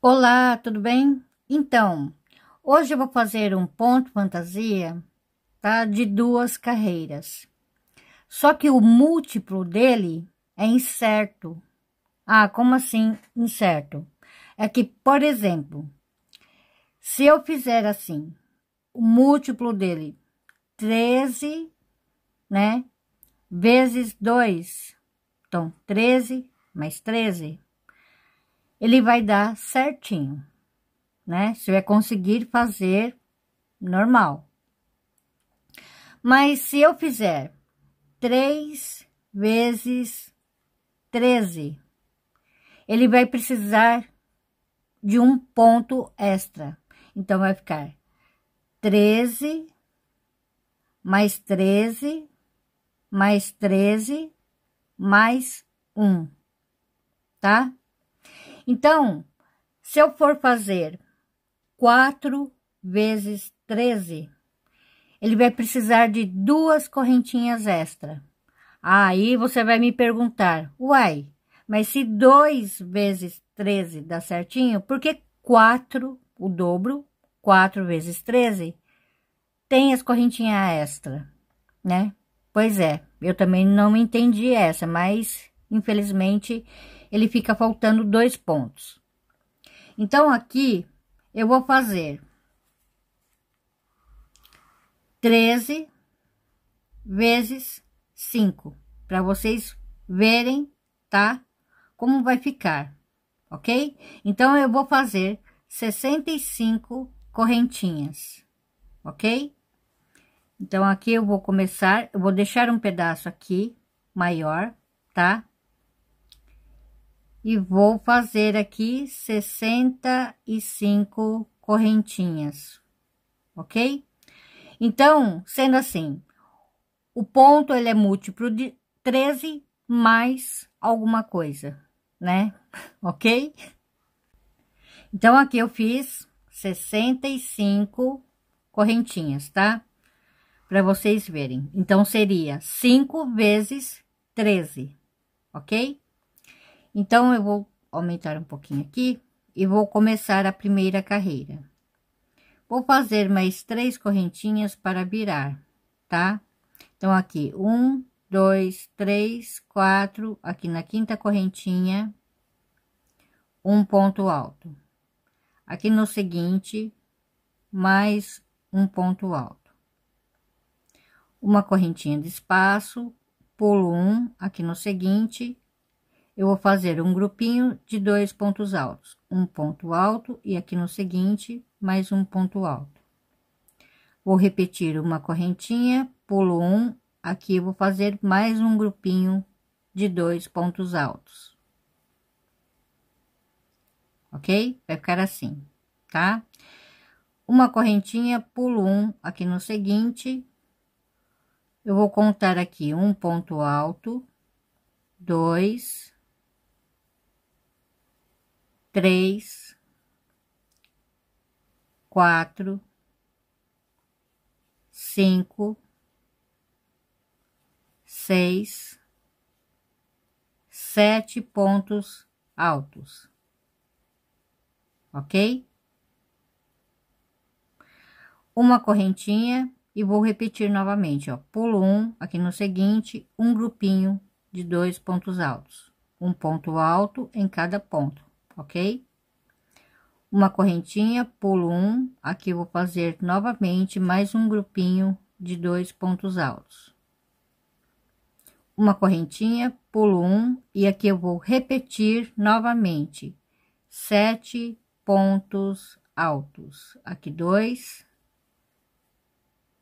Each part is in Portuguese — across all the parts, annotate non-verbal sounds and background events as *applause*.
Olá, tudo bem? Então, hoje eu vou fazer um ponto fantasia, tá? De duas carreiras. Só que o múltiplo dele é incerto. Ah, como assim incerto? É que, por exemplo, se eu fizer assim, o múltiplo dele, 13, né? Vezes 2. Então, 13 mais 13 ele vai dar certinho, né? Se vai conseguir fazer normal. Mas se eu fizer 3 vezes 13, ele vai precisar de um ponto extra. Então, vai ficar 13 mais 13 mais 13 mais 1, tá? Então, se eu for fazer 4 vezes 13, ele vai precisar de duas correntinhas extra. Aí você vai me perguntar, uai, mas se 2 vezes 13 dá certinho, por que 4, o dobro, 4 vezes 13, tem as correntinhas extra, né? Pois é, eu também não entendi essa, mas infelizmente ele fica faltando dois pontos. Então, aqui eu vou fazer 13 vezes 5, para vocês verem, tá? Como vai ficar, ok? Então, eu vou fazer 65 correntinhas, ok? Então, aqui eu vou começar, eu vou deixar um pedaço aqui, maior, tá? e vou fazer aqui 65 correntinhas, ok? Então, sendo assim, o ponto ele é múltiplo de 13 mais alguma coisa, né? *laughs* ok? Então, aqui eu fiz 65 correntinhas, tá? Para vocês verem. Então, seria 5 vezes 13, ok? Ok? Então, eu vou aumentar um pouquinho aqui e vou começar a primeira carreira. Vou fazer mais três correntinhas para virar, tá? Então, aqui, um, dois, três, quatro, aqui na quinta correntinha, um ponto alto. Aqui no seguinte, mais um ponto alto. Uma correntinha de espaço, pulo um, aqui no seguinte, eu vou fazer um grupinho de dois pontos altos, um ponto alto e aqui no seguinte, mais um ponto alto. Vou repetir uma correntinha, pulo um, aqui eu vou fazer mais um grupinho de dois pontos altos. Ok? Vai ficar assim, tá? Uma correntinha, pulo um aqui no seguinte, eu vou contar aqui um ponto alto, dois, três, quatro, cinco, seis, sete pontos altos, ok? Uma correntinha e vou repetir novamente, ó, pulo um, aqui no seguinte, um grupinho de dois pontos altos, um ponto alto em cada ponto ok? Uma correntinha, pulo um, aqui vou fazer novamente mais um grupinho de dois pontos altos. Uma correntinha, pulo um, e aqui eu vou repetir novamente sete pontos altos. Aqui dois,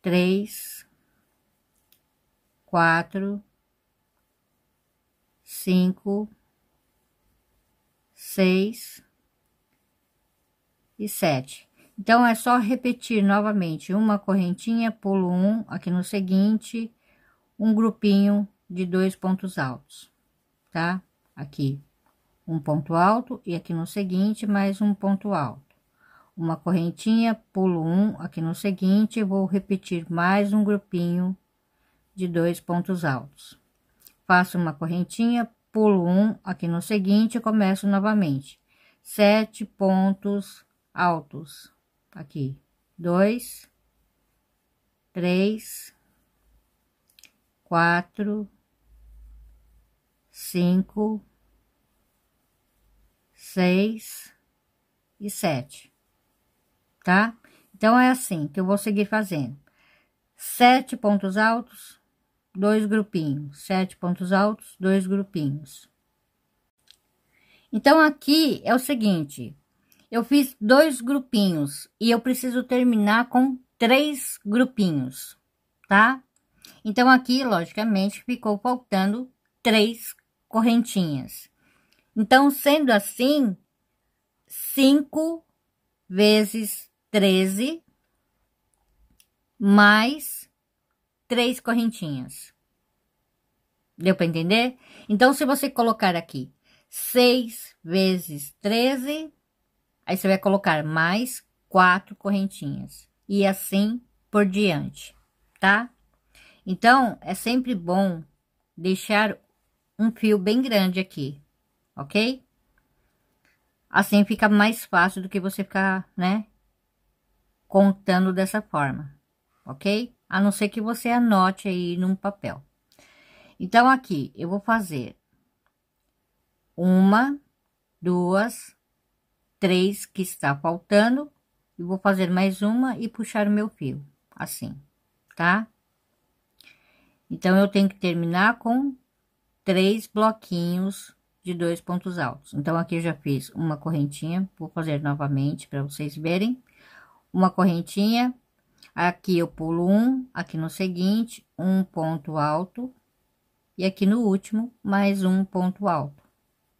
três, quatro, cinco, 6 e 7. Então, é só repetir novamente uma correntinha, pulo um aqui no seguinte, um grupinho de dois pontos altos, tá? Aqui um ponto alto e aqui no seguinte mais um ponto alto. Uma correntinha, pulo um aqui no seguinte, vou repetir mais um grupinho de dois pontos altos. Faço uma correntinha, pulo um aqui no seguinte começo novamente. Sete pontos altos. Aqui, dois, três, quatro, cinco, seis e sete, tá? Então, é assim que eu vou seguir fazendo. Sete pontos altos, dois grupinhos, sete pontos altos, dois grupinhos. Então, aqui é o seguinte: eu fiz dois grupinhos e eu preciso terminar com três grupinhos, tá? Então, aqui, logicamente, ficou faltando três correntinhas. Então, sendo assim, 5 vezes 13 mais três correntinhas. Deu para entender? Então, se você colocar aqui 6 vezes 13, aí você vai colocar mais quatro correntinhas. E assim por diante, tá? Então, é sempre bom deixar um fio bem grande aqui, ok? Assim fica mais fácil do que você ficar, né? Contando dessa forma, ok? a não ser que você anote aí num papel. Então, aqui eu vou fazer uma, duas, três que está faltando, e vou fazer mais uma e puxar o meu fio, assim, tá? Então, eu tenho que terminar com três bloquinhos de dois pontos altos. Então, aqui eu já fiz uma correntinha, vou fazer novamente para vocês verem. Uma correntinha, Aqui eu pulo um, aqui no seguinte, um ponto alto, e aqui no último, mais um ponto alto.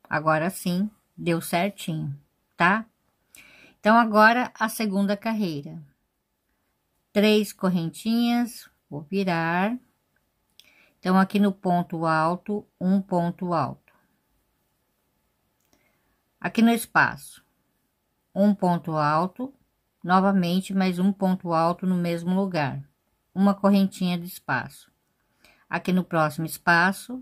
Agora sim, deu certinho, tá? Então, agora a segunda carreira. Três correntinhas, vou virar. Então, aqui no ponto alto, um ponto alto. Aqui no espaço, um ponto alto, Novamente, mais um ponto alto no mesmo lugar. Uma correntinha de espaço. Aqui no próximo espaço,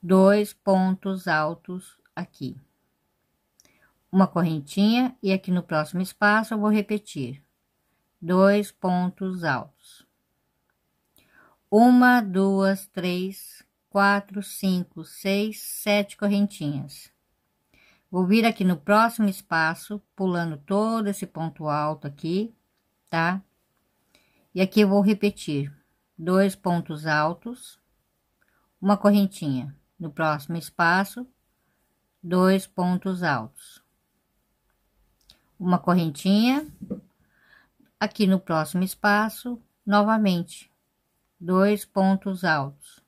dois pontos altos aqui. Uma correntinha e aqui no próximo espaço eu vou repetir. Dois pontos altos. Uma, duas, três, quatro, cinco, seis, sete correntinhas. Vou vir aqui no próximo espaço, pulando todo esse ponto alto aqui, tá? E aqui eu vou repetir dois pontos altos, uma correntinha. No próximo espaço, dois pontos altos. Uma correntinha. Aqui no próximo espaço, novamente, dois pontos altos.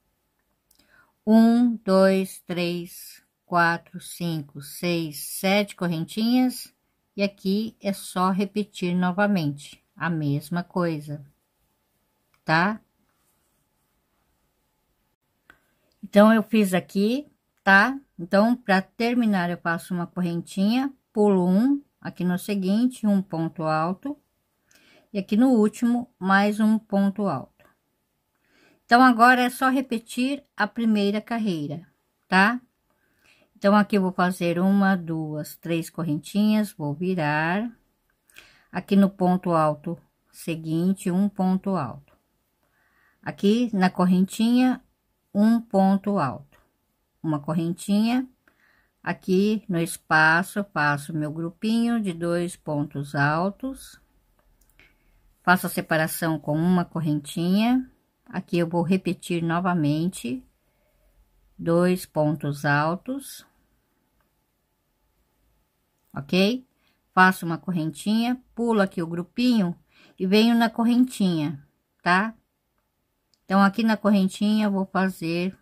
Um, dois, três, quatro, cinco, seis, sete correntinhas. E aqui é só repetir novamente a mesma coisa, tá? Então, eu fiz aqui, tá? Então, para terminar, eu passo uma correntinha, pulo um, aqui no seguinte, um ponto alto. E aqui no último, mais um ponto alto. Então, agora é só repetir a primeira carreira, tá? Então, aqui eu vou fazer uma, duas, três correntinhas, vou virar. Aqui no ponto alto seguinte, um ponto alto. Aqui na correntinha, um ponto alto. Uma correntinha. Aqui no espaço, faço meu grupinho de dois pontos altos. Faço a separação com uma correntinha. Aqui eu vou repetir novamente. Dois pontos altos ok? Faço uma correntinha, pulo aqui o grupinho e venho na correntinha, tá? Então, aqui na correntinha, vou fazer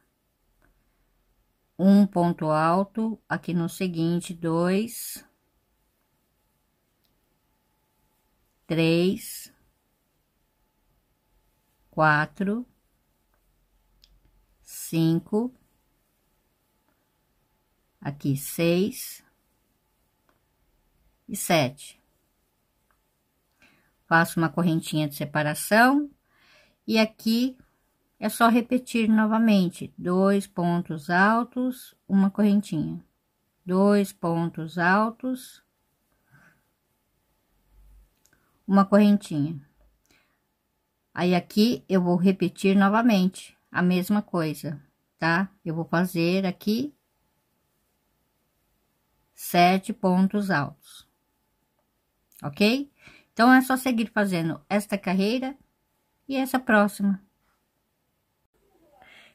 um ponto alto, aqui no seguinte, dois, três, quatro, cinco, aqui seis, e 7. Faço uma correntinha de separação e aqui é só repetir novamente: dois pontos altos, uma correntinha, dois pontos altos, uma correntinha. Aí aqui eu vou repetir novamente a mesma coisa, tá? Eu vou fazer aqui sete pontos altos ok? Então, é só seguir fazendo esta carreira e essa próxima.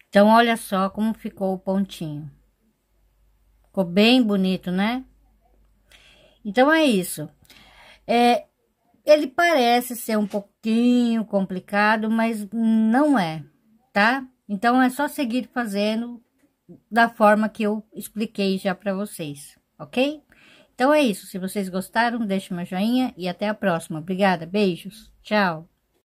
Então, olha só como ficou o pontinho. Ficou bem bonito, né? Então, é isso. É, ele parece ser um pouquinho complicado, mas não é, tá? Então, é só seguir fazendo da forma que eu expliquei já para vocês, ok? Então é isso. Se vocês gostaram, deixe uma joinha e até a próxima. Obrigada, beijos, tchau.